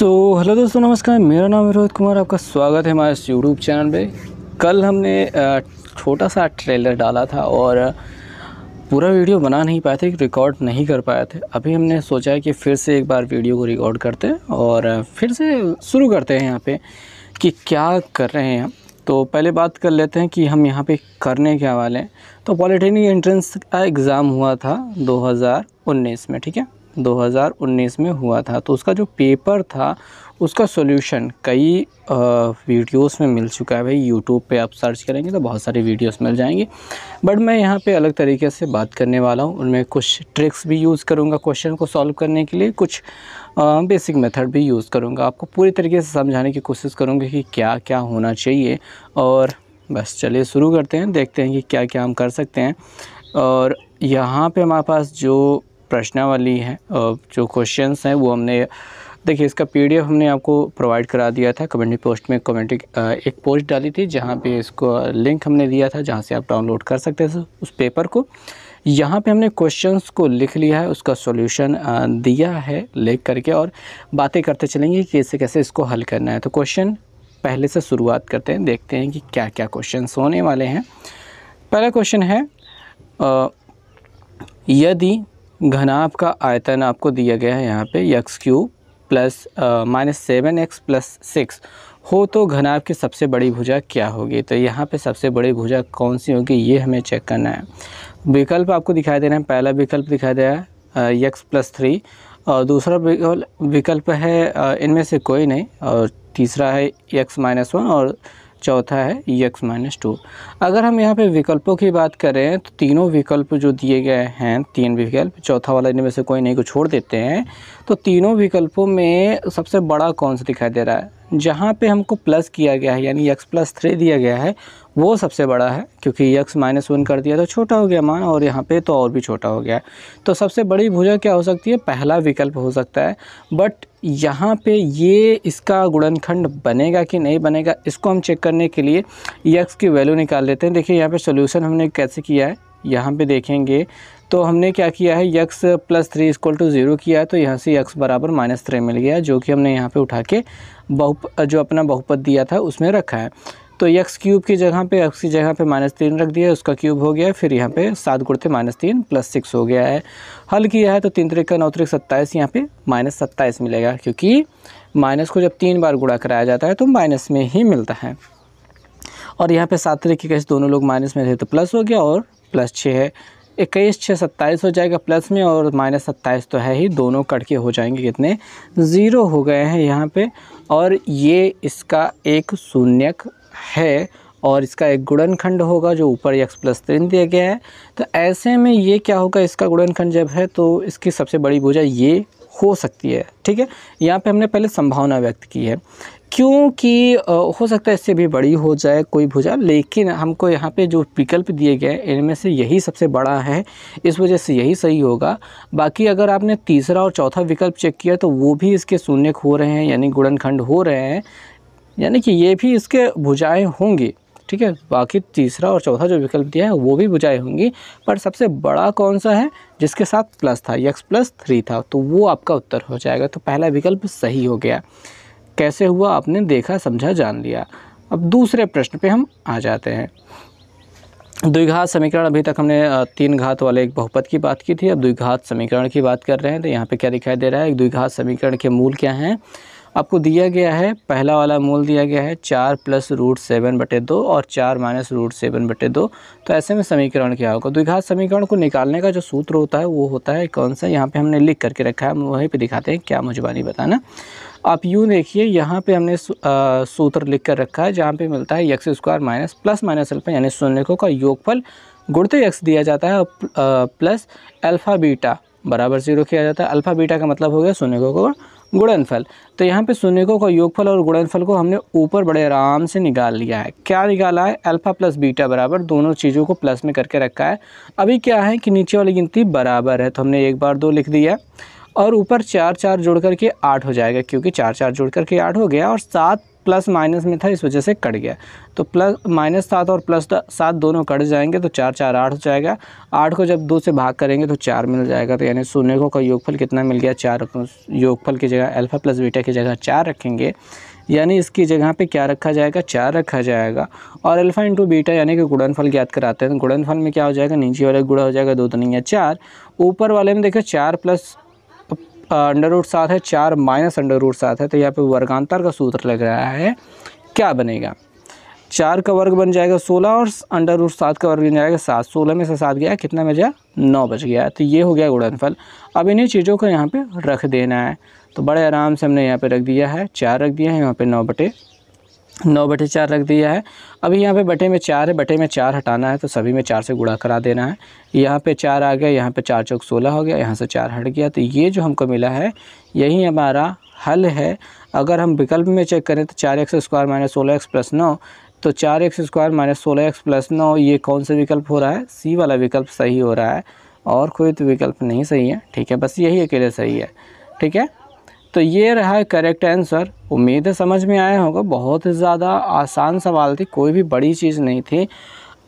सो so, hello दोस्तों नमस्कार मेरा नाम है रोहित कुमार आपका स्वागत है हमारे इस यूट्यूब चैनल पे कल हमने छोटा सा ट्रेलर डाला था और पूरा वीडियो बना नहीं पाए थे रिकॉर्ड नहीं कर पाए थे अभी हमने सोचा है कि फिर से एक बार वीडियो को रिकॉर्ड करते हैं और फिर से शुरू करते हैं यहाँ पे कि क्या कर रहे हैं तो पहले बात कर लेते हैं कि हम यहाँ पे करने क्या वाले हैं तो पॉलिटेक्निक एंट्रेंस का एग्ज़ाम हुआ था 2019 में ठीक है 2019 में हुआ था तो उसका जो पेपर था उसका सॉल्यूशन कई वीडियोस में मिल चुका है भाई यूट्यूब पे आप सर्च करेंगे तो बहुत सारी वीडियोस मिल जाएंगी बट मैं यहाँ पे अलग तरीके से बात करने वाला हूँ उनमें कुछ ट्रिक्स भी यूज़ करूँगा क्वेश्चन को सॉल्व करने के लिए कुछ आ, बेसिक मेथड भी यूज़ करूँगा आपको पूरी तरीके से समझाने की कोशिश करूँगी कि क्या क्या होना चाहिए और बस चलिए शुरू करते हैं देखते हैं कि क्या क्या हम कर सकते हैं और यहाँ पे हमारे पास जो प्रश्नावली है जो क्वेश्चंस हैं वो हमने देखिए इसका पीडीएफ हमने आपको प्रोवाइड करा दिया था कमेंटी पोस्ट में कमेंटी एक पोस्ट डाली थी जहाँ पे इसको लिंक हमने दिया था जहाँ से आप डाउनलोड कर सकते थे उस पेपर को यहाँ पे हमने क्वेश्चंस को लिख लिया है उसका सॉल्यूशन दिया है लिख करके और बातें करते चलेंगे कि कैसे कैसे इसको हल करना है तो क्वेश्चन पहले से शुरुआत करते हैं देखते हैं कि क्या क्या क्वेश्चन होने वाले हैं पहला क्वेश्चन है यदि घनाभ का आयतन आपको दिया गया है यहाँ पे x cube plus minus seven x plus six हो तो घनाभ की सबसे बड़ी भुजा क्या होगी तो यहाँ पे सबसे बड़ी भुजा कौन सी होगी ये हमें चेक करना है विकल्प आपको दिखाई दे रहे हैं पहला विकल्प दिखाई दे रहा है यक्स प्लस थ्री और दूसरा विकल्प है इनमें से कोई नहीं और तीसरा है यक्स माइनस वन और चौथा है यक्स माइनस टू अगर हम यहाँ पे विकल्पों की बात करें तो तीनों विकल्प जो दिए गए हैं तीन विकल्प चौथा वाला इनमें से कोई नहीं को छोड़ देते हैं तो तीनों विकल्पों में सबसे बड़ा कौन सा दिखाई दे रहा है जहाँ पे हमको प्लस किया गया है यानी यक्स प्लस थ्री दिया गया है वो सबसे बड़ा है क्योंकि यक्स माइनस वन कर दिया तो छोटा हो गया मान और यहाँ पे तो और भी छोटा हो गया तो सबसे बड़ी भुजा क्या हो सकती है पहला विकल्प हो सकता है बट यहाँ पे ये इसका गुणनखंड बनेगा कि नहीं बनेगा इसको हम चेक करने के लिए यक्स की वैल्यू निकाल लेते हैं देखिए यहाँ पे सोल्यूशन हमने कैसे किया है यहाँ पर देखेंगे तो हमने क्या किया है x plus three equal to zero किया है तो यहाँ से यक्स बराबर माइनस थ्री मिल गया जो कि हमने यहाँ पे उठा के बहु जो अपना बहुपद दिया था उसमें रखा है तो यक्स क्यूब की जगह पे एक्स की जगह पे माइनस तीन रख दिया उसका क्यूब हो गया फिर यहाँ पे सात गुड़ते माइनस तीन प्लस सिक्स हो गया है हल किया है तो तीन का नौ तरीक सत्ताईस यहाँ पे माइनस सत्ताईस मिलेगा क्योंकि माइनस को जब तीन बार गुड़ा कराया जाता है तो माइनस में ही मिलता है और यहाँ पर सात तरीके कैसे दोनों लोग माइनस में थे तो प्लस हो गया और प्लस छः है इक्कीस छः सत्ताईस हो जाएगा प्लस में और माइनस सत्ताईस तो है ही दोनों कट के हो जाएंगे कितने ज़ीरो हो गए हैं यहाँ पे और ये इसका एक शून्यक है और इसका एक गुणनखंड होगा जो ऊपर एक्स प्लस तीन दिया गया है तो ऐसे में ये क्या होगा इसका गुणनखंड जब है तो इसकी सबसे बड़ी भुजा ये हो सकती है ठीक है यहाँ पे हमने पहले संभावना व्यक्त की है क्योंकि हो सकता है इससे भी बड़ी हो जाए कोई भुजा लेकिन हमको यहाँ पे जो विकल्प दिए गए हैं इनमें से यही सबसे बड़ा है इस वजह से यही सही होगा बाकी अगर आपने तीसरा और चौथा विकल्प चेक किया तो वो भी इसके शून्य हो रहे हैं यानी गुणनखंड हो रहे हैं यानी कि ये भी इसके भुजाएं होंगी ठीक है बाकी तीसरा और चौथा जो विकल्प दिया है वो भी बुझाएँ होंगी पर सबसे बड़ा कौन सा है जिसके साथ प्लस था यक्स प्लस थ्री था तो वो आपका उत्तर हो जाएगा तो पहला विकल्प सही हो गया कैसे हुआ आपने देखा समझा जान लिया अब दूसरे प्रश्न पे हम आ जाते हैं द्विघात समीकरण अभी तक हमने तीन घात वाले एक बहुपद की बात की थी अब द्विघात समीकरण की बात कर रहे हैं तो यहाँ पे क्या दिखाई दे रहा है एक द्विघात समीकरण के मूल क्या हैं आपको दिया गया है पहला वाला मूल दिया गया है चार प्लस रूट सेवन बटे दो और चार माइनस रूट सेवन बटे दो तो ऐसे में समीकरण क्या होगा द्विघात तो समीकरण को निकालने का जो सूत्र होता है वो होता है कौन सा यहाँ पे हमने लिख करके रखा है हम वहीं पे दिखाते हैं क्या मुझबानी बताना आप यूँ देखिए यहाँ पे हमने सूत्र लिख कर रखा है जहाँ पर मिलता है x square minus plus minus alpha यानी शून्यकों का योगफल गुड़ते यक्स दिया जाता है प्लस अल्फ़ा बीटा बराबर जीरो किया जाता है अल्फ़ा बीटा का मतलब हो गया शून्यकों को गुणनफल तो यहाँ पे सुनिको का योगफल और गुणनफल को हमने ऊपर बड़े आराम से निकाल लिया है क्या निकाला है अल्फ़ा प्लस बीटा बराबर दोनों चीज़ों को प्लस में करके रखा है अभी क्या है कि नीचे वाली गिनती बराबर है तो हमने एक बार दो लिख दिया और ऊपर चार चार जोड़ करके आठ हो जाएगा क्योंकि चार चार जोड़ करके आठ हो गया और सात प्लस माइनस में था इस वजह से कट गया तो प्लस माइनस सात और प्लस सात दोनों कट जाएंगे तो चार चार आठ हो जाएगा आठ को जब दो से भाग करेंगे तो चार मिल जाएगा तो यानी सोने को का योगफल कितना मिल गया चार तो योगफल की जगह अल्फ़ा प्लस बीटा की जगह चार रखेंगे यानी इसकी जगह पे क्या रखा जाएगा चार रखा जाएगा और अल्फ़ा इंटू बीटा यानी कि गुड़नफल ज्ञात कराते हैं तो गुड़नफल में क्या हो जाएगा नीचे वाले गुड़ा हो जाएगा दो तो नहीं है चार ऊपर वाले में देखो चार प्लस अंडर रूट सात है चार माइनस अंडर रूट सात है तो यहाँ पे वर्गांतर का सूत्र लग रहा है क्या बनेगा चार का वर्ग बन जाएगा सोलह और अंडर रूट सात का वर्ग बन जाएगा सात सोलह में से सात गया कितना बजा नौ बच गया तो ये हो गया गुड़नफल अब इन्हीं चीज़ों को यहाँ पर रख देना है तो बड़े आराम से हमने यहाँ पर रख दिया है चार रख दिया है यहाँ पर नौ बटे नौ बटे चार रख दिया है अभी यहाँ पे बटे में चार है बटे में चार हटाना है तो सभी में चार से गुड़ा करा देना है यहाँ पे चार आ गया यहाँ पे चार चौक सोलह हो गया यहाँ से चार हट गया तो ये जो हमको मिला है यही हमारा हल है अगर हम विकल्प में चेक करें तो चार एक्स स्क्वायर माइनस सोलह एक्स प्लस नौ तो चार एक्स स्क्वायर माइनस सोलह एक्स प्लस नौ ये कौन सा विकल्प हो रहा है सी वाला विकल्प सही हो रहा है और कोई तो विकल्प नहीं सही है ठीक है बस यही अकेले सही है ठीक है तो ये रहा करेक्ट आंसर उम्मीद है समझ में आया होगा बहुत ज़्यादा आसान सवाल थी कोई भी बड़ी चीज़ नहीं थी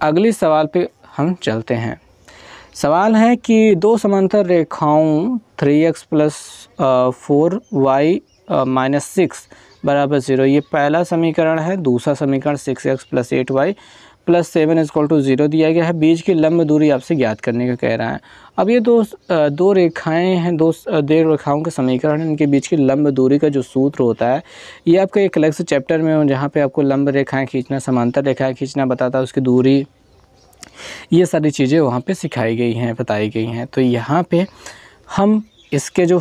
अगले सवाल पे हम चलते हैं सवाल है कि दो समांतर रेखाओं three x plus four y minus six बराबर ज़ीरो ये पहला समीकरण है दूसरा समीकरण six x plus eight y plus seven equal to zero दिया गया है बीज की लम्ब दूरी आपसे ज्ञात करने का कह रहा है अब ये दो दो रेखाएं हैं दो दो रेखाओं के समीकरण है इनके बीच की लंब दूरी का जो सूत्र होता है ये आपका एक अलग से चैप्टर में जहाँ पे आपको लम्ब रेखाएं खींचना समांतर रेखाएं खींचना बताता है उसकी दूरी ये सारी चीज़ें वहाँ पर सिखाई गई हैं बताई गई हैं तो यहाँ पर हम इसके जो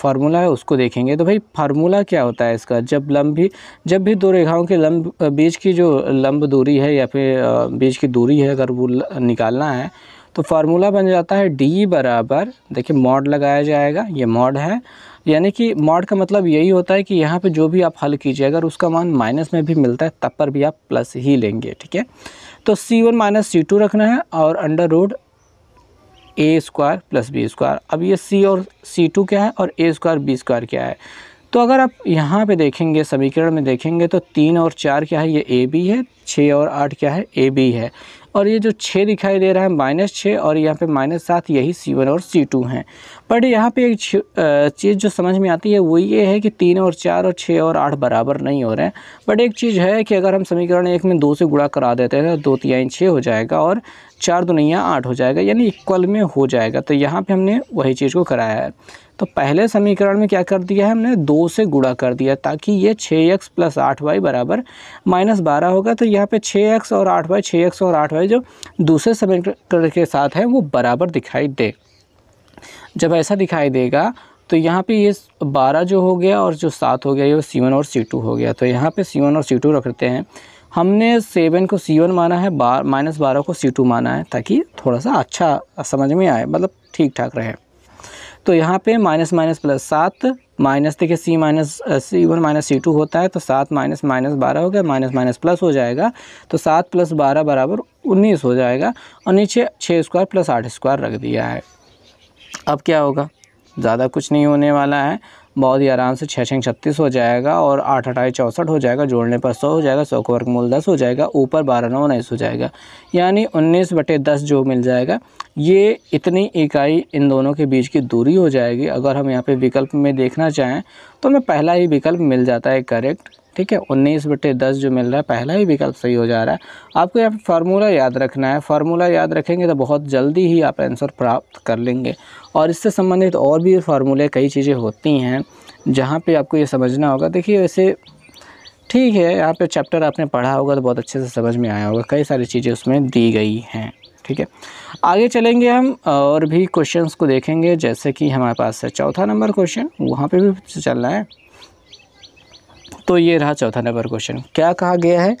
फार्मूला है उसको देखेंगे तो भाई फार्मूला क्या होता है इसका जब भी जब भी दो रेखाओं के लंब बीच की जो लंब दूरी है या फिर बीच की दूरी है अगर वो निकालना है तो फार्मूला बन जाता है डी बराबर देखिए मॉड लगाया जाएगा ये मॉड है यानी कि मॉड का मतलब यही होता है कि यहाँ पे जो भी आप हल कीजिए अगर उसका मान माइनस में भी मिलता है तब पर भी आप प्लस ही लेंगे ठीक है तो C one minus C two रखना है और under root A square plus B square अब ये सी और सी टू क्या है और ए स्क्वायर बी स्क्वायर क्या है तो अगर आप यहाँ पे देखेंगे समीकरण में देखेंगे तो तीन और चार क्या है ये ए बी है छः और आठ क्या है ए बी है और ये जो छः दिखाई दे रहा है माइनस छः और यहाँ पे माइनस सात यही सी वन और सी टू हैं बट यहाँ पे एक चीज़ जो समझ में आती है वो ये है कि तीन और चार और छः और आठ बराबर नहीं हो रहे हैं बट एक चीज़ है कि अगर हम समीकरण एक में दो से गुड़ा करा देते हैं तो दो तिहाई छः हो जाएगा और चार दुनिया आठ हो जाएगा यानी इक्वल में हो जाएगा तो यहाँ पे हमने वही चीज़ को कराया है तो पहले समीकरण में क्या कर दिया है हमने दो से गुड़ा कर दिया ताकि ये छः एक्स प्लस आठ वाई बराबर माइनस बारह होगा तो यहाँ पे छः एक्स और आठ वाई छः एक्स और आठ वाई जो दूसरे समीकरण के साथ है वो बराबर दिखाई दे जब ऐसा दिखाई देगा तो यहाँ पे ये बारह जो हो गया और जो सात हो गया ये सी वन और सी टू हो गया तो यहाँ पे सी वन और सी टू रखते हैं हमने सेवन को सी वन माना है बार माइनस बारह को सी टू माना है ताकि थोड़ा सा अच्छा समझ में आए मतलब ठीक ठाक रहे तो यहाँ पे माइनस माइनस प्लस सात माइनस देखिए C minus C one minus C two होता है तो सात माइनस माइनस बारह हो गया माइनस माइनस प्लस हो जाएगा तो सात प्लस बारह बराबर उन्नीस हो जाएगा और नीचे छः स्क्वायर प्लस आठ स्क्वायर रख दिया है अब क्या होगा ज़्यादा कुछ नहीं होने वाला है बहुत ही आराम से छः छः छत्तीस हो जाएगा और आठ अठाई चौंसठ हो जाएगा जोड़ने पर सौ हो जाएगा सौ का वर्गमूल दस हो जाएगा ऊपर बारह नौ उन्नीस हो जाएगा यानी उन्नीस बटे दस जो मिल जाएगा ये इतनी इकाई इन दोनों के बीच की दूरी हो जाएगी अगर हम यहाँ पर विकल्प में देखना चाहें तो हमें पहला ही विकल्प मिल जाता है करेक्ट ठीक है उन्नीस बटे दस जो मिल रहा है पहला ही विकल्प सही हो जा रहा है आपको यहाँ पर फार्मूला याद रखना है फार्मूला याद रखेंगे तो बहुत जल्दी ही आप आंसर प्राप्त कर लेंगे और इससे संबंधित और भी फार्मूले कई चीज़ें होती हैं जहाँ पर आपको ये समझना होगा देखिए वैसे ठीक है यहाँ पर चैप्टर आपने पढ़ा होगा तो बहुत अच्छे से समझ में आया होगा कई सारी चीज़ें उसमें दी गई हैं ठीक है आगे चलेंगे हम और भी क्वेश्चंस को देखेंगे जैसे कि हमारे पास है चौथा नंबर क्वेश्चन वहाँ पे भी चल रहा है तो ये रहा चौथा नंबर क्वेश्चन क्या कहा गया है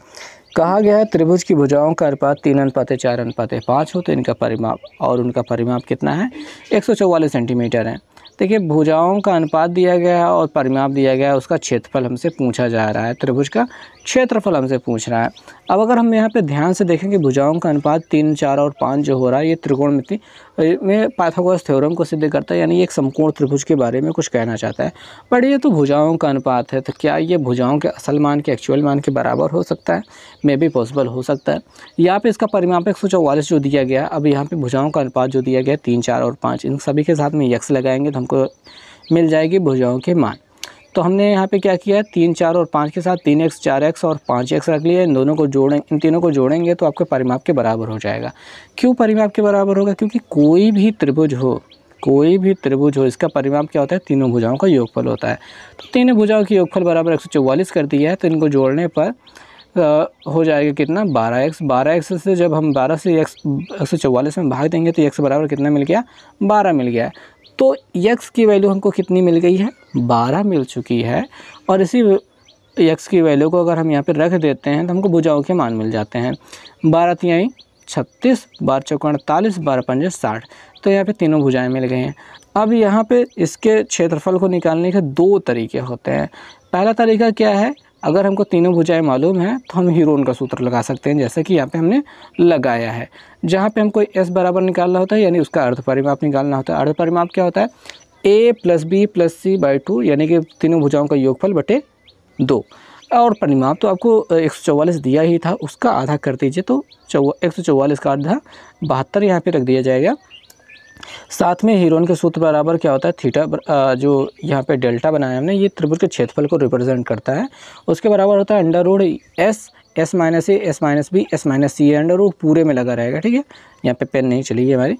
कहा गया है त्रिभुज की भुजाओं का अनुपात तीन अनुपात चार अनुपात पाँच हो तो इनका परिमाप और उनका परिमाप कितना है एक सेंटीमीटर है देखिए भुजाओं का अनुपात दिया गया है और परिमाप दिया गया है उसका क्षेत्रफल हमसे पूछा जा रहा है त्रिभुज का क्षेत्रफल हमसे पूछ रहा है अब अगर हम यहाँ पे ध्यान से देखें कि भुजाओं का अनुपात तीन चार और पाँच जो हो रहा है ये त्रिकोणमिति में पाइथागोरस थ्योरम को सिद्ध करता है यानी एक समकोण त्रिभुज के बारे में कुछ कहना चाहता है बट ये तो भुजाओं का अनुपात है तो क्या ये भुजाओं के असल मान के एक्चुअल मान के बराबर हो सकता है मे बी पॉसिबल हो सकता है यहाँ पर इसका परिमाप एक जो दिया गया अब यहाँ पर भुजाओं का अनुपात जो दिया गया तीन चार और पाँच इन सभी के साथ में यक्स लगाएंगे तो हमको मिल जाएगी भुजाओं के मान तो हमने यहाँ पे क्या किया है तीन चार और पाँच के साथ तीन एक्स चार एक्स और पाँच एक्स रख लिया इन दोनों को जोड़ें इन तीनों को जोड़ेंगे तो आपके परिमाप के बराबर हो जाएगा क्यों परिमाप के बराबर होगा क्योंकि कोई भी त्रिभुज हो कोई भी त्रिभुज हो इसका परिमाप क्या होता है तीनों भुजाओं का योगफल होता है तो तीनों भुजाओं की योगफल बराबर एक कर दिया है तो इनको जोड़ने पर हो जाएगा कितना बारह एक्स बारह एक्स से जब हम बारह से एक सौ में भाग देंगे तो एक बराबर कितना मिल गया बारह मिल गया तो यक्स की वैल्यू हमको कितनी मिल गई है बारह मिल चुकी है और इसी यक्स की वैल्यू को अगर हम यहाँ पर रख देते हैं तो हमको भुजाओं के मान मिल जाते हैं बारह तिहाई छत्तीस बारह चौका अड़तालीस बारह पंजे साठ तो यहाँ पे तीनों भुजाएं मिल गई हैं अब यहाँ पे इसके क्षेत्रफल को निकालने के दो तरीके होते हैं पहला तरीका क्या है अगर हमको तीनों भुजाएं मालूम है तो हम हीरोन का सूत्र लगा सकते हैं जैसा कि यहाँ पे हमने लगाया है जहाँ पे हमको एस बराबर निकालना होता है यानी उसका अर्ध परिमाप निकालना होता है अर्ध परिमाप क्या होता है A plus B plus C by two यानी कि तीनों भुजाओं का योगफल बटे दो और परिमाप तो आपको एक दिया ही था उसका आधा कर दीजिए तो चौ एक का आधा बहत्तर यहाँ पर रख दिया जाएगा साथ में हीरोन के सूत्र बराबर क्या होता है थीटा जो यहाँ पे डेल्टा बनाया हमने ये त्रिभुज के क्षेत्रफल को रिप्रेजेंट करता है उसके बराबर होता है under root S S minus A S minus B S minus C under root पूरे में लगा रहेगा ठीक है यहाँ पे पेन नहीं चलेगी हमारी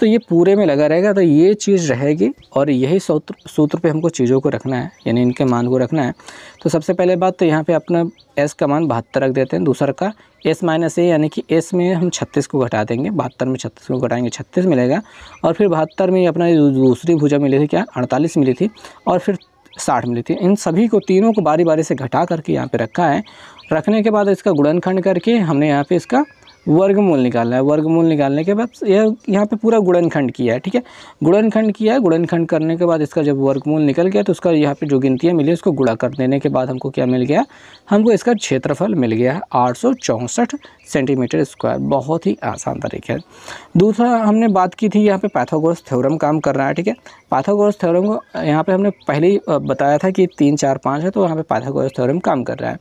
तो ये पूरे में लगा रहेगा तो ये चीज़ रहेगी और यही सूत्र सूत्र पे हमको चीज़ों को रखना है यानी इनके मान को रखना है तो सबसे पहले बात तो यहाँ पे अपना एस का मान बहत्तर रख देते हैं दूसरा का एस माइनस ए यानी कि एस में हम छत्तीस को घटा देंगे बहत्तर में छत्तीस को घटाएंगे छत्तीस मिलेगा और फिर बहत्तर में अपना दूसरी भूजा मिली थी क्या अड़तालीस मिली थी और फिर साठ मिली थी इन सभी को तीनों को बारी बारी से घटा करके यहाँ पर रखा है रखने के बाद इसका गुणनखंड करके हमने यहाँ पर इसका वर्गमूल निकालना है वर्गमूल निकालने के बाद यह यहाँ पे पूरा गुणनखंड किया है ठीक है गुणनखंड किया है गुणनखंड करने के बाद इसका जब वर्गमूल निकल गया तो उसका यहाँ पे जो गिनतियाँ मिली उसको गुणा कर देने के बाद हमको क्या मिल गया हमको इसका क्षेत्रफल मिल गया है आठ सेंटीमीटर स्क्वायर बहुत ही आसान तरीके है दूसरा हमने बात की थी यहाँ पर पैथोगोस थ्योरम काम कर रहा है ठीक है पैथोगोस थ्योरम को यहाँ पर हमने पहले ही बताया था कि तीन चार पाँच है तो यहाँ पर पैथागोरस थ्योरम काम कर रहा है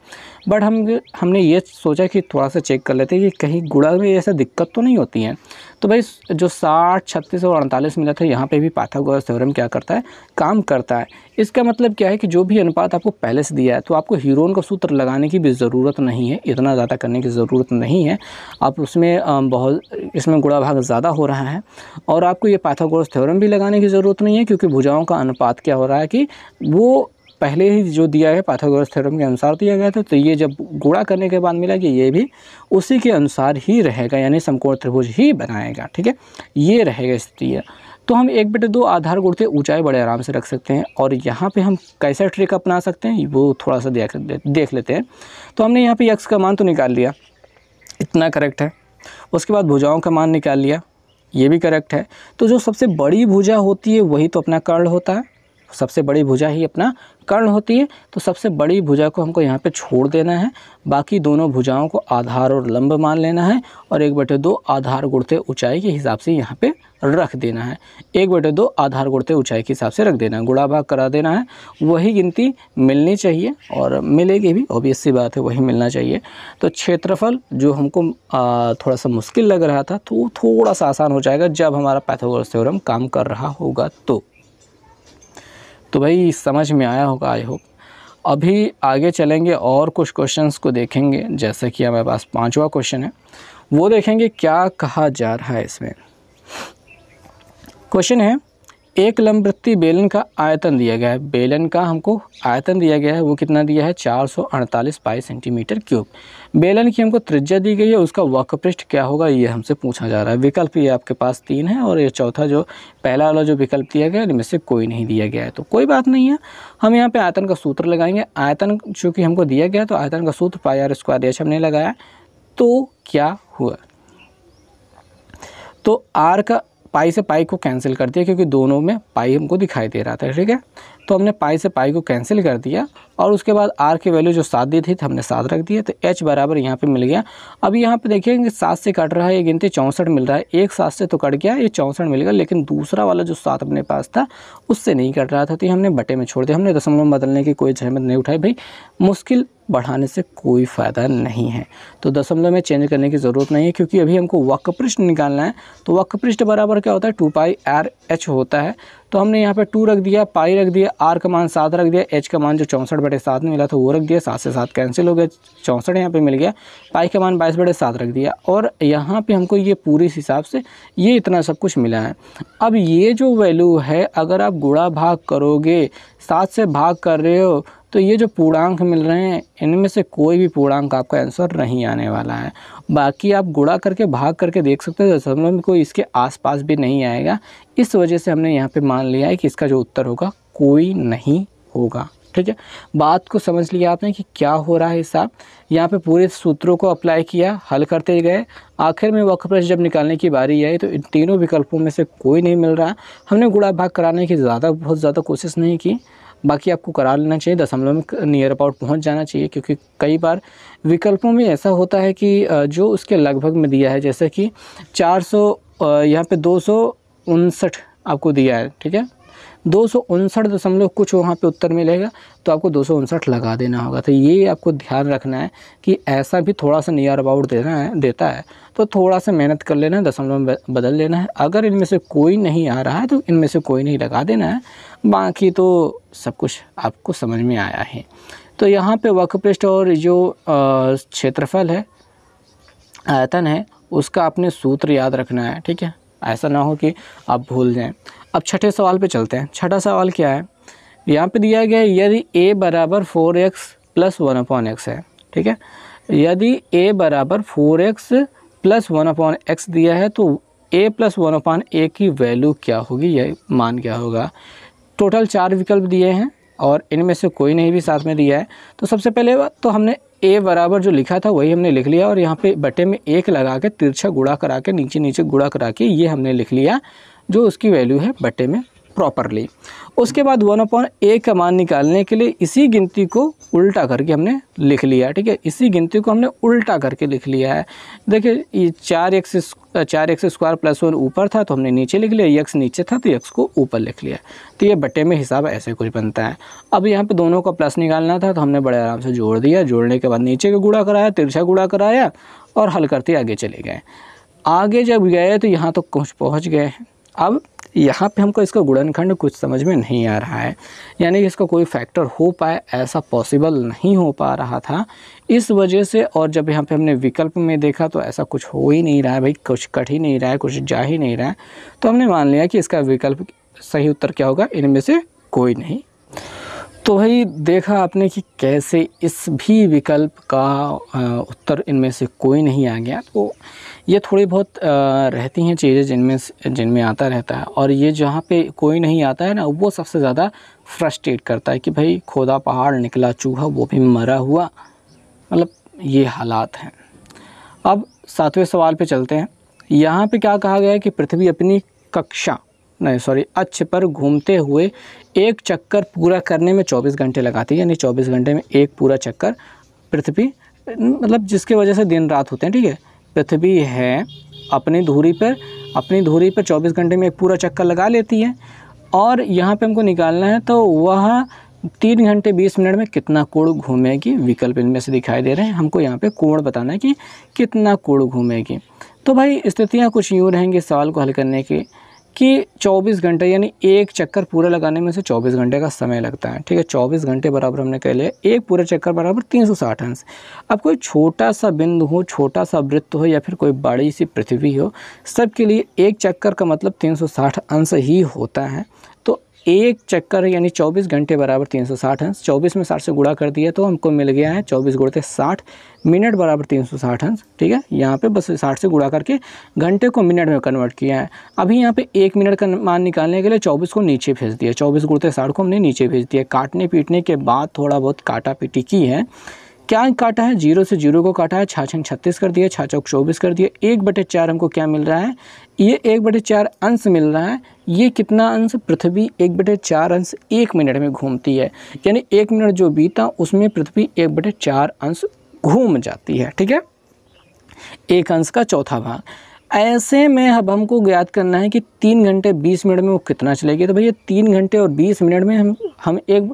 बट हम हमने ये सोचा कि थोड़ा सा चेक कर लेते हैं कि कहीं गुड़ा में ऐसा दिक्कत तो नहीं होती है तो भाई जो साठ छत्तीस और अड़तालीस मिला था यहाँ पे भी पाथागोरस थ्योरम क्या करता है काम करता है इसका मतलब क्या है कि जो भी अनुपात आपको पहले से दिया है तो आपको हीरोन का सूत्र लगाने की भी ज़रूरत नहीं है इतना ज़्यादा करने की ज़रूरत नहीं है आप उसमें बहुत इसमें गुड़ा भाग ज़्यादा हो रहा है और आपको ये पाथागोरस थ्योरम भी लगाने की ज़रूरत नहीं है क्योंकि भुजाओं का अनुपात क्या हो रहा है कि वो पहले ही जो दिया है पाथोग्रस थ्योरम के अनुसार दिया गया था तो ये जब गुणा करने के बाद मिला कि ये भी उसी के अनुसार ही रहेगा यानी समकोण त्रिभुज ही बनाएगा ठीक है ये रहेगा स्थिति तो हम एक बेटे दो आधार गुड़ते ऊंचाई बड़े आराम से रख सकते हैं और यहाँ पे हम कैसा ट्रिक अपना सकते हैं वो थोड़ा सा देख देख लेते हैं तो हमने यहाँ पे यक्स का मान तो निकाल लिया इतना करेक्ट है उसके बाद भुजाओं का मान निकाल लिया ये भी करेक्ट है तो जो सबसे बड़ी भुजा होती है वही तो अपना कर्ण होता है सबसे बड़ी भुजा ही अपना कर्ण होती है तो सबसे बड़ी भुजा को हमको यहाँ पे छोड़ देना है बाकी दोनों भुजाओं को आधार और लंब मान लेना है और एक बटे दो आधार गुड़ते ऊंचाई के हिसाब से यहाँ पे रख देना है एक बटे दो आधार गुड़ते ऊंचाई के हिसाब से रख देना है गुड़ा भाग करा देना है वही गिनती मिलनी चाहिए और मिलेगी भी ऑबियस सी बात है वही मिलना चाहिए तो क्षेत्रफल जो हमको थोड़ा सा मुश्किल लग रहा था तो थोड़ा सा आसान हो जाएगा जब हमारा पैथागोरस काम कर रहा होगा तो तो भाई समझ में आया होगा आई होप अभी आगे चलेंगे और कुछ क्वेश्चंस को देखेंगे जैसे कि हमारे पास पांचवा क्वेश्चन है वो देखेंगे क्या कहा जा रहा है इसमें क्वेश्चन है एक लंबवृत्ति बेलन का आयतन दिया गया है बेलन का हमको आयतन दिया गया है वो कितना दिया है चार सौ अड़तालीस पाई सेंटीमीटर क्यूब बेलन की हमको त्रिज्या दी गई है उसका वक्रपृष्ठ क्या होगा ये हमसे पूछा जा रहा है विकल्प ये आपके पास तीन है और ये चौथा जो पहला वाला जो विकल्प दिया गया इनमें से कोई नहीं दिया गया है तो कोई बात नहीं है हम यहाँ पर आयतन का सूत्र लगाएंगे आयतन चूँकि हमको दिया गया तो आयतन का सूत्र पाई आर स्क्वायर एच हमने लगाया तो क्या हुआ तो आर का पाई से पाई को कैंसिल कर दिया क्योंकि दोनों में पाई हमको दिखाई दे रहा था ठीक है तो हमने पाई से पाई को कैंसिल कर दिया और उसके बाद आर की वैल्यू जो सात दी थी तो हमने सात रख दिया तो एच बराबर यहाँ पे मिल गया अब यहाँ पे देखिए कि सात से कट रहा है ये गिनती चौंसठ मिल रहा है एक सात से तो कट गया ये चौंसठ मिल गया लेकिन दूसरा वाला जो सात अपने पास था उससे नहीं कट रहा था तो हमने बटे में छोड़ दिया हमने दशमलव बदलने की कोई जहमत नहीं उठाई भाई मुश्किल बढ़ाने से कोई फ़ायदा नहीं है तो दशमलव में चेंज करने की ज़रूरत नहीं है क्योंकि अभी हमको वक्रपृष्ठ निकालना है तो वक्रपृष्ठ बराबर क्या होता है टू पाई आर एच होता है तो हमने यहाँ पे टू रख दिया पाई रख दिया आर का मान सात रख दिया एच का मान जो चौंसठ बटे सात में मिला था वो रख दिया सात से सात कैंसिल हो गया चौंसठ यहाँ पे मिल गया पाई का मान बाईस बटे सात रख दिया और यहाँ पे हमको ये पूरे हिसाब से ये इतना सब कुछ मिला है अब ये जो वैल्यू है अगर आप गुड़ा भाग करोगे सात से भाग कर रहे हो तो ये जो पूर्णांक मिल रहे हैं इनमें से कोई भी पूर्णांक आपका आंसर नहीं आने वाला है बाकी आप गुड़ा करके भाग करके देख सकते हो दशमलव में कोई इसके आसपास भी नहीं आएगा इस वजह से हमने यहाँ पे मान लिया है कि इसका जो उत्तर होगा कोई नहीं होगा ठीक है बात को समझ लिया आपने कि क्या हो रहा है साहब यहाँ पे पूरे सूत्रों को अप्लाई किया हल करते गए आखिर में प्रश्न जब निकालने की बारी आई तो इन तीनों विकल्पों में से कोई नहीं मिल रहा हमने गुड़ा भाग कराने की ज़्यादा बहुत ज़्यादा कोशिश नहीं की बाकी आपको करा लेना चाहिए दशमलव में नियर अबाउट पहुँच जाना चाहिए क्योंकि कई बार विकल्पों में ऐसा होता है कि जो उसके लगभग में दिया है जैसे कि चार सौ यहाँ पर दो सौ उनसठ आपको दिया है ठीक है दो सौ उनसठ दशमलव कुछ वहाँ पे उत्तर मिलेगा तो आपको दो सौ उनसठ लगा देना होगा तो ये आपको ध्यान रखना है कि ऐसा भी थोड़ा सा नियर अबाउट देना है देता है तो थोड़ा सा मेहनत कर लेना है दशमलव में बदल लेना है अगर इनमें से कोई नहीं आ रहा है तो इनमें से कोई नहीं लगा देना है बाकी तो सब कुछ आपको समझ में आया है तो यहाँ पर वर्क पृष्ठ और जो क्षेत्रफल है आयतन है उसका आपने सूत्र याद रखना है ठीक है ऐसा ना हो कि आप भूल जाएं अब छठे सवाल पे चलते हैं छठा सवाल क्या है यहाँ पे दिया गया है यदि ए बराबर four x plus one upon x है ठीक है यदि ए बराबर four x plus one upon x दिया है तो A plus one upon A की वैल्यू क्या होगी यह मान क्या होगा टोटल चार विकल्प दिए हैं और इनमें से कोई नहीं भी साथ में दिया है तो सबसे पहले तो हमने ए बराबर जो लिखा था वही हमने लिख लिया और यहाँ पे बटे में एक लगा के तिरछा गुड़ा करा के नीचे नीचे गुड़ा करा के ये हमने लिख लिया जो उसकी वैल्यू है बटे में प्रॉपरली उसके बाद वन अपॉन ए का मान निकालने के लिए इसी गिनती को उल्टा करके हमने लिख लिया ठीक है इसी गिनती को हमने उल्टा करके लिख लिया है देखिए ये चार एक्स चार एक्स स्क्वायर प्लस वन ऊपर था तो हमने नीचे लिख लिया यक्स नीचे था तो यक्स को ऊपर लिख लिया तो ये बट्टे में हिसाब ऐसे कुछ बनता है अब यहाँ पर दोनों का प्लस निकालना था तो हमने बड़े आराम से जोड़ दिया जोड़ने के बाद नीचे का गुड़ा कराया तिरछा गुड़ा कराया और हल करते आगे चले गए आगे जब गए तो यहाँ तो कुछ पहुँच गए अब यहाँ पे हमको इसका गुणनखंड कुछ समझ में नहीं आ रहा है यानी कि इसका कोई फैक्टर हो पाए ऐसा पॉसिबल नहीं हो पा रहा था इस वजह से और जब यहाँ पे हमने विकल्प में देखा तो ऐसा कुछ हो ही नहीं रहा है भाई कुछ कट ही नहीं रहा है कुछ जा ही नहीं रहा है तो हमने मान लिया कि इसका विकल्प सही उत्तर क्या होगा इनमें से कोई नहीं तो भाई देखा आपने कि कैसे इस भी विकल्प का उत्तर इनमें से कोई नहीं आ गया तो ये थोड़ी बहुत रहती हैं चीज़ें जिनमें जिनमें आता रहता है और ये जहाँ पे कोई नहीं आता है ना वो सबसे ज़्यादा फ्रस्ट्रेट करता है कि भाई खोदा पहाड़ निकला चूहा वो भी मरा हुआ मतलब ये हालात हैं अब सातवें सवाल पे चलते हैं यहाँ पे क्या कहा गया है कि पृथ्वी अपनी कक्षा नहीं सॉरी अक्ष पर घूमते हुए एक चक्कर पूरा करने में चौबीस घंटे लगाती है यानी चौबीस घंटे में एक पूरा चक्कर पृथ्वी मतलब जिसके वजह से दिन रात होते हैं ठीक है पृथ्वी है अपनी धुरी पर अपनी धुरी पर 24 घंटे में एक पूरा चक्कर लगा लेती है और यहाँ पे हमको निकालना है तो वह तीन घंटे बीस मिनट में कितना कोण घूमेगी विकल्प इनमें से दिखाई दे रहे हैं हमको यहाँ पे कोण बताना है कि कितना कोण घूमेगी तो भाई स्थितियाँ कुछ यूँ रहेंगी सवाल को हल करने की कि 24 घंटे यानी एक चक्कर पूरा लगाने में से 24 घंटे का समय लगता है ठीक है 24 घंटे बराबर हमने कह लिया एक पूरा चक्कर बराबर 360 अंश अब कोई छोटा सा बिंदु हो छोटा सा वृत्त हो या फिर कोई बड़ी सी पृथ्वी हो सबके लिए एक चक्कर का मतलब 360 अंश ही होता है एक चक्कर यानी 24 घंटे बराबर 360 हंस चौबीस में साठ से गुड़ा कर दिया तो हमको मिल गया है 24 गुड़ते साठ मिनट बराबर 360 हंस ठीक है यहाँ पे बस साठ से गुड़ा करके घंटे को मिनट में कन्वर्ट किया है अभी यहाँ पे एक मिनट का मान निकालने के लिए 24 को नीचे भेज दिया 24 गुड़ते साठ को हमने नीचे भेज दिया काटने पीटने के बाद थोड़ा बहुत काटा पीटी की है क्या काटा है जीरो से जीरो को काटा है छः छंग छत्तीस कर दिया छः चौक चौबीस कर दिया एक बटे चार हमको क्या मिल रहा है ये एक बटे चार अंश मिल रहा है ये कितना अंश पृथ्वी एक बटे चार अंश एक मिनट में घूमती है यानी एक मिनट जो बीता उसमें पृथ्वी एक बटे चार अंश घूम जाती है ठीक है एक अंश का चौथा भाग ऐसे में अब हमको ज्ञात करना है कि तीन घंटे बीस मिनट में वो कितना चलेगी तो भैया तीन घंटे और बीस मिनट में हम हम एक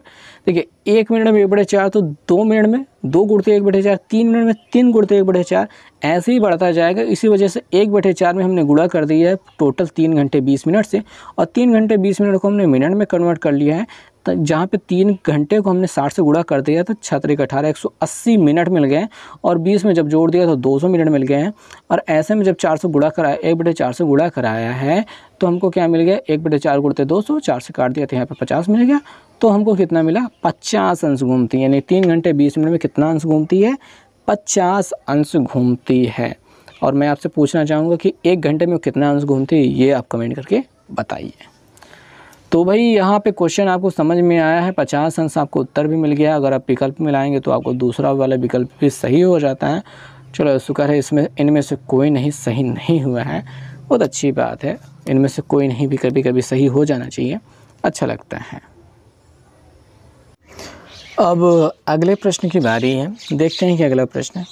देखिए एक मिनट में एक बटे चार तो दो मिनट में दो गुड़ते एक बटे चार तीन मिनट में तीन गुड़ते एक बटे चार ऐसे ही बढ़ता जाएगा इसी वजह से एक बटे चार में हमने गुड़ा कर दिया है टोटल तीन घंटे बीस मिनट से और तीन घंटे बीस मिनट को हमने मिनट में कन्वर्ट कर लिया है तो जहाँ पे तीन घंटे को हमने साठ से गुड़ा कर दिया तो छतरे का अठारह एक सौ अस्सी मिनट मिल गए और बीस में जब जोड़ दिया तो दो सौ मिनट मिल गए हैं और ऐसे में जब चार सौ गुड़ा कराया एक बटे चार सौ गुड़ा कराया है तो हमको क्या मिल गया एक बटे चार गुड़ते दो सौ चार से काट दिया तो यहाँ पर पचास मिल गया तो हमको कितना मिला पचास अंश घूमती यानी तीन घंटे बीस मिनट में कितना अंश घूमती है पचास अंश घूमती है और मैं आपसे पूछना चाहूँगा कि एक घंटे में कितना अंश घूमती है ये आप कमेंट करके बताइए तो भाई यहाँ पे क्वेश्चन आपको समझ में आया है पचास अंश आपको उत्तर भी मिल गया अगर आप विकल्प मिलाएंगे तो आपको दूसरा वाला विकल्प भी सही हो जाता है चलो शुक्र है इसमें इनमें से कोई नहीं सही नहीं हुआ है बहुत अच्छी बात है इनमें से कोई नहीं भी कभी कभी सही हो जाना चाहिए अच्छा लगता है अब अगले प्रश्न की बारी है देखते हैं कि अगला प्रश्न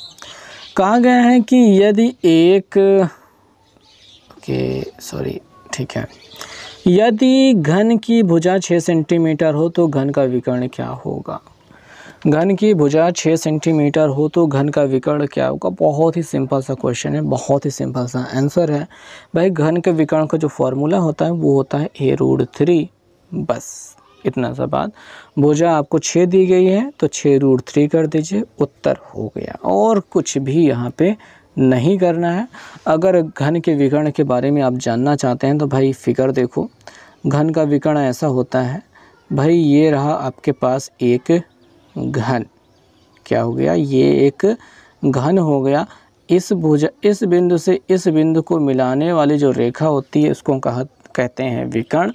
कहा गया है कि यदि एक के सॉरी ठीक है यदि घन की भुजा 6 सेंटीमीटर हो तो घन का विकर्ण क्या होगा घन की भुजा छः सेंटीमीटर हो तो घन का विकर्ण क्या होगा बहुत ही सिंपल सा क्वेश्चन है बहुत ही सिंपल सा आंसर है भाई घन के विकर्ण का जो फॉर्मूला होता है वो होता है ए रूड थ्री बस इतना सा बात भुजा आपको छः दी गई है तो छः रूड थ्री कर दीजिए उत्तर हो गया और कुछ भी यहाँ पे नहीं करना है अगर घन के विकर्ण के बारे में आप जानना चाहते हैं तो भाई फिगर देखो घन का विकर्ण ऐसा होता है भाई ये रहा आपके पास एक घन क्या हो गया ये एक घन हो गया इस भुजा इस बिंदु से इस बिंदु को मिलाने वाली जो रेखा होती है उसको कहा कहते हैं विकर्ण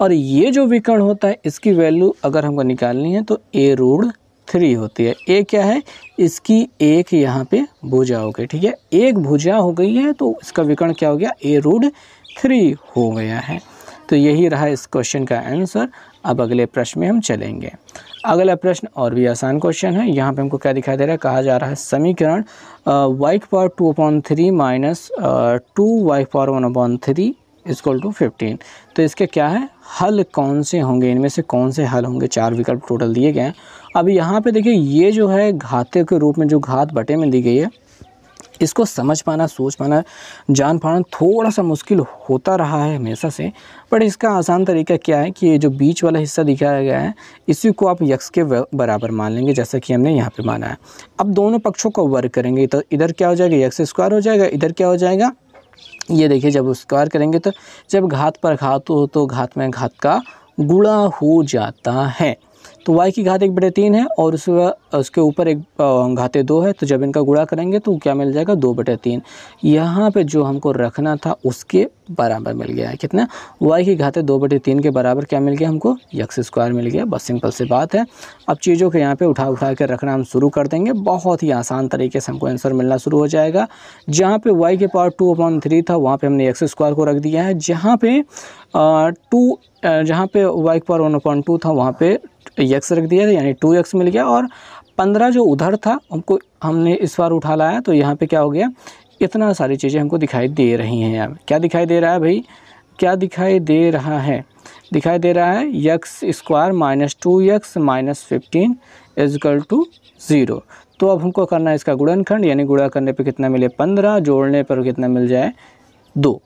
और ये जो विकर्ण होता है इसकी वैल्यू अगर हमको निकालनी है तो ए रूढ़ थ्री होती है ए क्या है इसकी एक यहाँ पे भुजा हो गई ठीक है एक भुजा हो गई है तो इसका विकर्ण क्या हो गया ए रूढ़ थ्री हो गया है तो यही रहा इस क्वेश्चन का आंसर अब अगले प्रश्न में हम चलेंगे अगला प्रश्न और भी आसान क्वेश्चन है यहाँ पे हमको क्या दिखाई दे रहा है कहा जा रहा है समीकरण y power two upon three minus two y power one upon three equal to fifteen तो इसके क्या है हल कौन से होंगे इनमें से कौन से हल होंगे चार विकल्प टोटल दिए गए हैं अब यहाँ पे देखिए ये जो है घाते के रूप में जो घात बटे में दी गई है इसको समझ पाना सोच पाना जान पाना थोड़ा सा मुश्किल होता रहा है हमेशा से बट इसका आसान तरीका क्या है कि ये जो बीच वाला हिस्सा दिखाया गया है इसी को आप यक्स के बराबर मान लेंगे जैसा कि हमने यहाँ पे माना है अब दोनों पक्षों को वर्क करेंगे तो इधर क्या हो जाएगा यक्स स्क्वायर हो जाएगा इधर क्या हो जाएगा ये देखिए जब स्क्वायर करेंगे तो जब घात पर घात हो तो घात में घात का गुड़ा हो जाता है तो वाई की घात एक बटे तीन है और उस उसके ऊपर एक घाते दो है तो जब इनका गुणा करेंगे तो क्या मिल जाएगा दो बटे तीन यहाँ पर जो हमको रखना था उसके बराबर मिल गया है कितना वाई की घाते दो बटे तीन के बराबर क्या मिल गया हमको यक्स स्क्वायर मिल गया बस सिंपल सी बात है अब चीज़ों के यहाँ पे उठा उठा कर रखना हम शुरू कर देंगे बहुत ही आसान तरीके से हमको आंसर मिलना शुरू हो जाएगा जहाँ पे वाई के पावर टू अपॉन थ्री था वहाँ पे हमने यक्स स्क्वायर को रख दिया है जहाँ पर टू जहाँ पे वाई के पावर वन अपॉन टू था वहाँ पे एक्स रख दिया था यानी टू एक्स मिल गया और पंद्रह जो उधर था हमको हमने इस बार उठा लाया तो यहाँ पे क्या हो गया इतना सारी चीज़ें हमको दिखाई दे रही हैं यहाँ क्या दिखाई दे रहा है भाई क्या दिखाई दे रहा है दिखाई दे रहा है x square minus two x minus fifteen equal to zero तो अब हमको करना है इसका गुणनखंड यानी गुड़ा करने पर कितना मिले पंद्रह जोड़ने पर कितना मिल जाए दो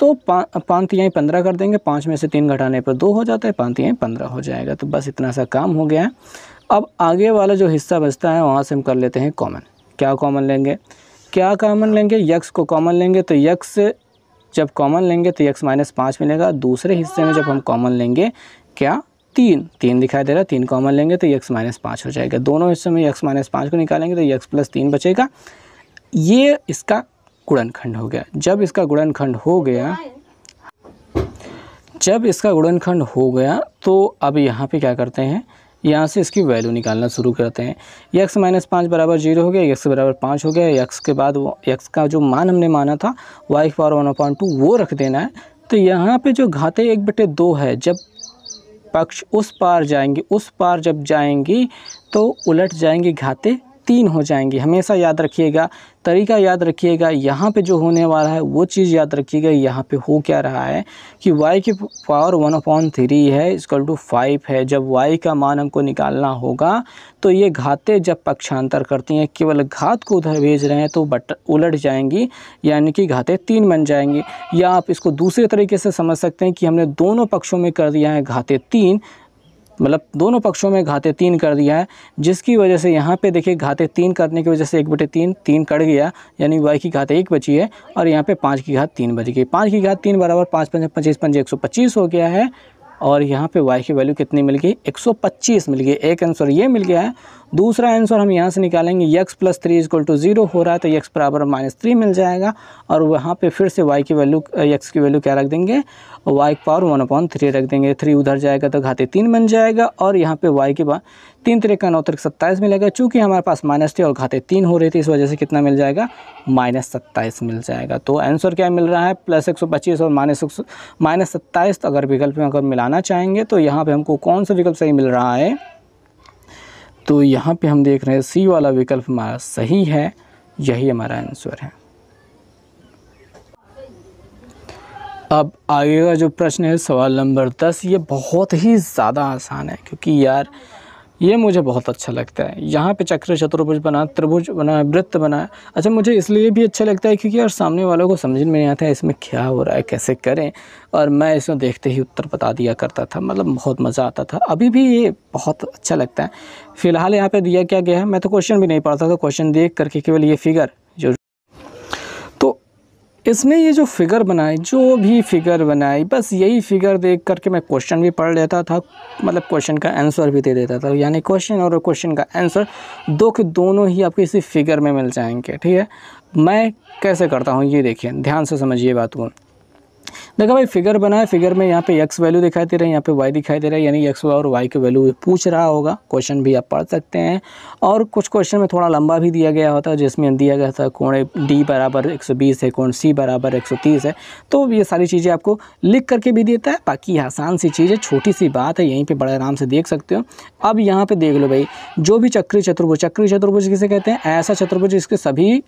तो पा, पाँच यहीं पंद्रह कर देंगे पाँच में से तीन घटाने पर दो हो जाता है पाँच यहीं पंद्रह हो जाएगा तो बस इतना सा काम हो गया है अब आगे वाला जो हिस्सा बचता है वहाँ से हम कर लेते हैं कॉमन क्या कॉमन लेंगे क्या कॉमन लेंगे यक्स को कॉमन लेंगे तो यक्स जब कॉमन लेंगे तो यक्स माइनस पाँच मिलेगा दूसरे हिस्से में जब हम कॉमन लेंगे क्या तीन तीन दिखाई दे रहा है तीन कॉमन लेंगे तो यक्स माइनस पाँच हो जाएगा दोनों हिस्सों में यक्स माइनस पाँच को निकालेंगे तो यक्स प्लस तीन बचेगा ये इसका गुणनखंड हो गया जब इसका गुणनखंड हो गया जब इसका गुणनखंड हो गया तो अब यहाँ पे क्या करते हैं यहाँ से इसकी वैल्यू निकालना शुरू करते हैं यक्स माइनस पाँच बराबर जीरो हो गया यक्स बराबर पाँच हो गया यक्स के बाद वो यक्स का जो मान हमने माना था y power one point two वो रख देना है तो यहाँ पे जो घाते एक बटे दो है जब पक्ष उस पार जाएंगे उस पार जब जाएंगी तो उलट जाएंगे घाते तीन हो जाएंगे हमेशा याद रखिएगा तरीका याद रखिएगा यहाँ पे जो होने वाला है वो चीज़ याद रखिएगा यहाँ पे हो क्या रहा है कि y की पावर वन अपॉन थ्री है इसकल टू फाइव है जब y का मान हमको निकालना होगा तो ये घातें जब पक्षांतर करती हैं केवल घात को उधर भेज रहे हैं तो बट उलट जाएंगी यानी कि घातें तीन बन जाएंगी या आप इसको दूसरे तरीके से समझ सकते हैं कि हमने दोनों पक्षों में कर दिया है घाते तीन मतलब दोनों पक्षों में घाते तीन कर दिया है जिसकी वजह से यहाँ पे देखिए घाते तीन करने की वजह से एक बटे तीन तीन कट गया यानी वाई की घाते एक बची है और यहाँ पे पाँच की घात तीन बच गई पाँच की घात तीन बराबर पाँच पंच पच्चीस पंच एक सौ पच्चीस हो गया है और यहाँ पे y की वैल्यू कितनी मिल गई 125 मिल गई एक आंसर ये मिल गया है दूसरा आंसर हम यहाँ से निकालेंगे x plus three equal to zero हो रहा है तो x बराबर माइनस थ्री मिल जाएगा और वहाँ पे फिर से y की वैल्यू यक्स की वैल्यू क्या रख देंगे y की पावर वन पॉइंट थ्री रख देंगे थ्री उधर जाएगा तो घाते तीन बन जाएगा और यहाँ पे y की तीन तरीक का नौ तरीक सत्ताईस मिलेगा चूँकि हमारे पास माइनस थे और घाते तीन हो रही थी इस वजह से कितना मिल जाएगा माइनस सत्ताईस मिल जाएगा तो आंसर क्या मिल रहा है प्लस एक सौ पच्चीस और माइनस एक सौ माइनस सत्ताईस तो अगर विकल्प में अगर मिलाना चाहेंगे तो यहाँ पर हमको कौन सा विकल्प सही मिल रहा है तो यहाँ पे हम देख रहे हैं सी वाला विकल्प हमारा सही है यही हमारा आंसर है अब आगे का जो प्रश्न है सवाल नंबर दस ये बहुत ही ज़्यादा आसान है क्योंकि यार ये मुझे बहुत अच्छा लगता है यहाँ पे चक्र चतुर्भुज बना त्रिभुज बना वृत्त बना अच्छा मुझे इसलिए भी अच्छा लगता है क्योंकि यार सामने वालों को समझ में नहीं आता है इसमें क्या हो रहा है कैसे करें और मैं इसमें देखते ही उत्तर बता दिया करता था मतलब बहुत मज़ा आता था अभी भी ये बहुत अच्छा लगता है फ़िलहाल यहाँ पर दिया क्या गया है मैं तो क्वेश्चन भी नहीं पढ़ता था क्वेश्चन तो देख करके केवल ये फिगर इसमें ये जो फिगर बनाए जो भी फिगर बनाई बस यही फिगर देख करके मैं क्वेश्चन भी पढ़ लेता था मतलब क्वेश्चन का आंसर भी दे देता था यानी क्वेश्चन और क्वेश्चन का आंसर दो के दोनों ही आपको इसी फिगर में मिल जाएंगे ठीक है मैं कैसे करता हूँ ये देखिए ध्यान से समझिए बात को देखा भाई फिगर बना है फिगर में यहाँ पे एक्स वैल्यू दिखाई दे रहा है यहाँ पे वाई दिखाई दे रहा है यानी एक्स और वाई के वैल्यू पूछ रहा होगा क्वेश्चन भी आप पढ़ सकते हैं और कुछ क्वेश्चन में थोड़ा लंबा भी दिया गया होता है जिसमें दिया गया था कौन डी बराबर एक है कौन सी बराबर एक है तो ये सारी चीज़ें आपको लिख करके भी देता है बाकी आसान सी चीज़ है छोटी सी बात है यहीं पर बड़े आराम से देख सकते हो अब यहाँ पर देख लो भाई जो भी चक्री चतुर्भुज चक्री चतुर्भुज किसे कहते हैं ऐसा चतुर्भुज इसके सभी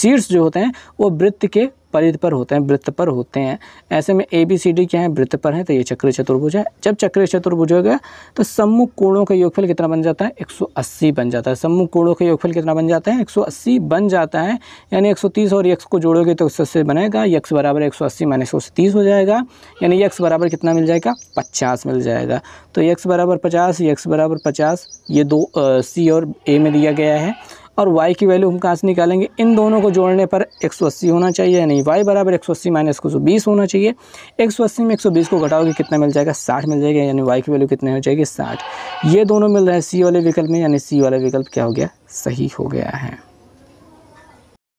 शीर्ष जो होते हैं वो वृत्त के परिध पर होते हैं वृत्त पर होते हैं ऐसे में ए बी सी डी क्या है वृत्त पर है तो ये चक्रीय चतुर्भुज है जब चक्रीय चतुर्भुज हो गया तो सम्मुख कोणों का योगफल कितना बन जाता है 180 बन जाता है सम्मुख कोणों का योगफल कितना बन जाता है 180 बन जाता है यानी 130 और यक्स को जोड़ोगे तो उससे अस्सी बनेगा यक्स बराबर एक सौ अस्सी हो जाएगा यानी यक्स बराबर कितना मिल जाएगा पचास मिल जाएगा तो यक्स बराबर पचास यक्स बराबर पचास ये दो सी और ए में दिया गया है और y की वैल्यू हम कहाँ से निकालेंगे इन दोनों को जोड़ने पर 180 होना चाहिए या नहीं y बराबर 180 सौ माइनस एक होना चाहिए 180 में 120 को घटाओगे कितना मिल जाएगा 60 मिल जाएगा यानी y की वैल्यू कितनी हो जाएगी 60 ये दोनों मिल रहे हैं सी वाले विकल्प में यानी सी वाला विकल्प क्या हो गया सही हो गया है